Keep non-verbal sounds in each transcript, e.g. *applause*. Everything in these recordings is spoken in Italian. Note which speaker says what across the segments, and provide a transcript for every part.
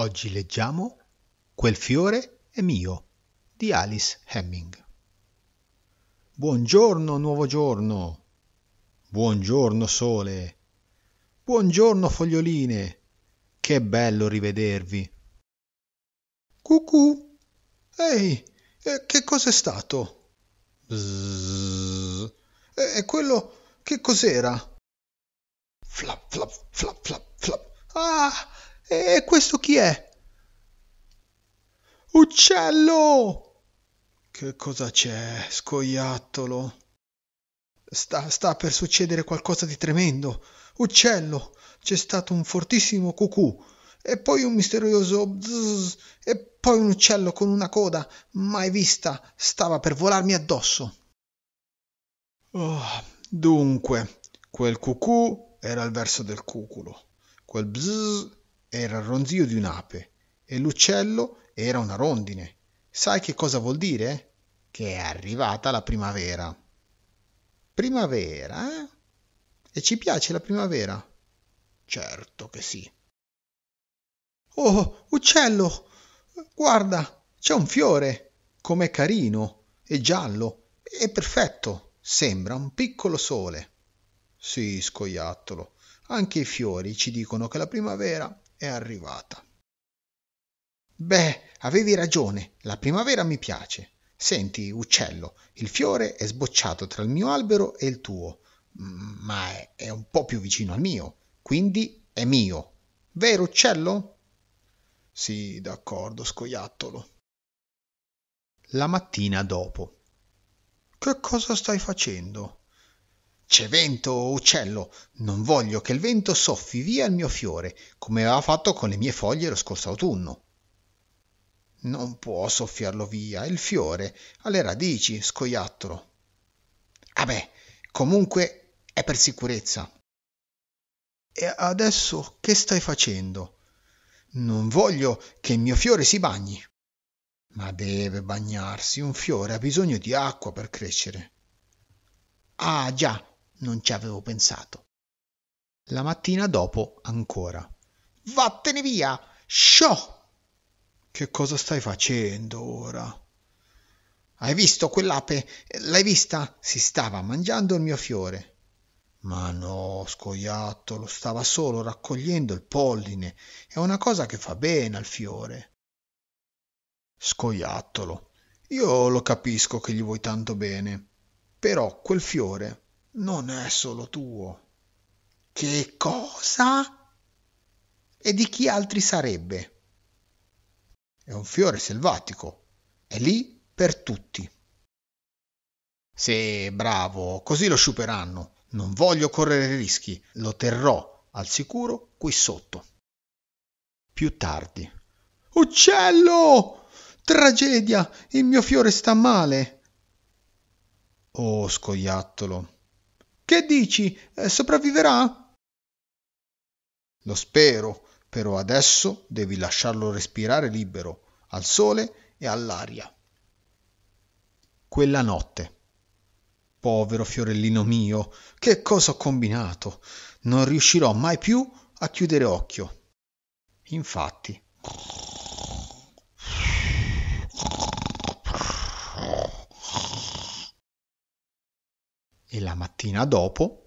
Speaker 1: Oggi leggiamo Quel fiore è mio di Alice Hemming. Buongiorno nuovo giorno. Buongiorno sole. Buongiorno foglioline. Che bello rivedervi. Cucù. Ehi, eh, che cos'è stato? Bzzz. E eh, quello che cos'era? Flap flap flap flap flap. Ah! E questo chi è? Uccello! Che cosa c'è, scoiattolo? Sta, sta per succedere qualcosa di tremendo. Uccello! C'è stato un fortissimo cucù e poi un misterioso bzzz, e poi un uccello con una coda mai vista stava per volarmi addosso. Oh, dunque, quel cucù era il verso del cuculo, quel bzzz era il ronzio di un'ape e l'uccello era una rondine. Sai che cosa vuol dire? Che è arrivata la primavera. Primavera? Eh? E ci piace la primavera? Certo che sì. Oh, uccello! Guarda, c'è un fiore! Com'è carino! È giallo! È perfetto! Sembra un piccolo sole. Sì, scoiattolo. Anche i fiori ci dicono che la primavera è arrivata. Beh, avevi ragione, la primavera mi piace. Senti, uccello, il fiore è sbocciato tra il mio albero e il tuo, mm, ma è, un po' più vicino al mio, quindi è mio. Vero, uccello? Sì, d'accordo, scoiattolo. La mattina dopo. Che cosa stai facendo? C'è vento, uccello! Non voglio che il vento soffi via il mio fiore, come aveva fatto con le mie foglie lo scorso autunno. Non può soffiarlo via, il fiore, alle radici, scoiattolo. Ah beh, comunque è per sicurezza. E adesso che stai facendo? Non voglio che il mio fiore si bagni. Ma deve bagnarsi, un fiore ha bisogno di acqua per crescere. Ah già, non ci avevo pensato. La mattina dopo ancora. Vattene via! Sciò! Che cosa stai facendo ora? Hai visto quell'ape? L'hai vista? Si stava mangiando il mio fiore. Ma no, scoiattolo, stava solo raccogliendo il polline. È una cosa che fa bene al fiore. Scoiattolo, io lo capisco che gli vuoi tanto bene, però quel fiore non è solo tuo. Che cosa? E di chi altri sarebbe? È un fiore selvatico, è lì per tutti. Sì, bravo, così lo sciuperanno. Non voglio correre rischi, lo terrò al sicuro qui sotto. Più tardi. Uccello! Tragedia! Il mio fiore sta male! Oh, scoiattolo, che dici? Eh, sopravviverà? Lo spero, però adesso devi lasciarlo respirare libero, al sole e all'aria. Quella notte. Povero fiorellino mio, che cosa ho combinato? Non riuscirò mai più a chiudere occhio. Infatti. e la mattina dopo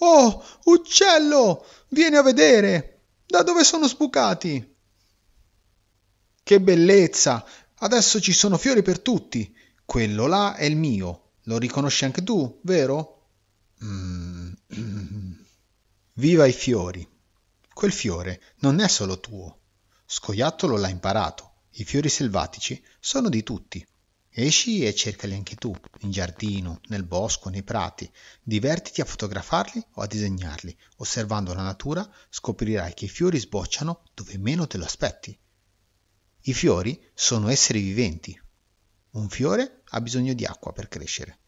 Speaker 1: Oh, uccello, vieni a vedere da dove sono sbucati. Che bellezza, adesso ci sono fiori per tutti. Quello là è il mio, lo riconosci anche tu, vero? Mm. *clears throat* Viva i fiori. Quel fiore non è solo tuo. Scoiattolo l'ha imparato. I fiori selvatici sono di tutti. Esci e cercali anche tu, in giardino, nel bosco, nei prati. Divertiti a fotografarli o a disegnarli. Osservando la natura scoprirai che i fiori sbocciano dove meno te lo aspetti. I fiori sono esseri viventi. Un fiore ha bisogno di acqua per crescere.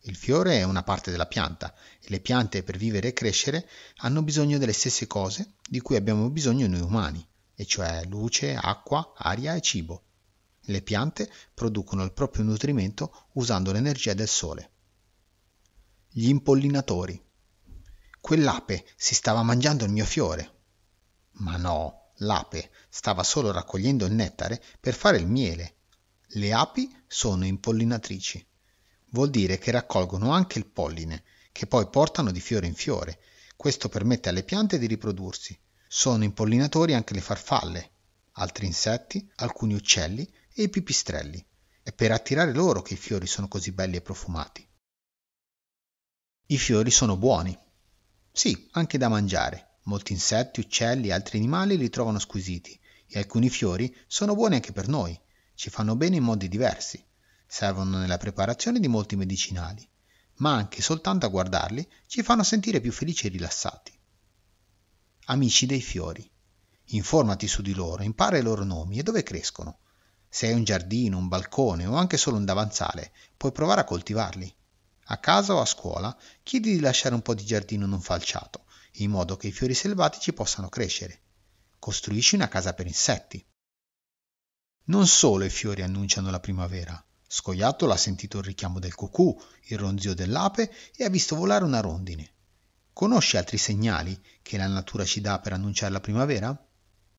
Speaker 1: Il fiore è una parte della pianta e le piante per vivere e crescere hanno bisogno delle stesse cose di cui abbiamo bisogno noi umani, e cioè luce, acqua, aria e cibo. Le piante producono il proprio nutrimento usando l'energia del sole. Gli impollinatori. Quell'ape si stava mangiando il mio fiore. Ma no, l'ape stava solo raccogliendo il nettare per fare il miele. Le api sono impollinatrici. Vuol dire che raccolgono anche il polline, che poi portano di fiore in fiore. Questo permette alle piante di riprodursi. Sono impollinatori anche le farfalle, altri insetti, alcuni uccelli e i pipistrelli. È per attirare loro che i fiori sono così belli e profumati. I fiori sono buoni. Sì, anche da mangiare. Molti insetti, uccelli e altri animali li trovano squisiti e alcuni fiori sono buoni anche per noi. Ci fanno bene in modi diversi. Servono nella preparazione di molti medicinali, ma anche soltanto a guardarli ci fanno sentire più felici e rilassati. Amici dei fiori. Informati su di loro, impara i loro nomi e dove crescono. Se hai un giardino, un balcone o anche solo un davanzale, puoi provare a coltivarli. A casa o a scuola chiedi di lasciare un po' di giardino non falciato, in modo che i fiori selvatici possano crescere. Costruisci una casa per insetti. Non solo i fiori annunciano la primavera. Scoiattolo ha sentito il richiamo del cucù, il ronzio dell'ape e ha visto volare una rondine. Conosci altri segnali che la natura ci dà per annunciare la primavera?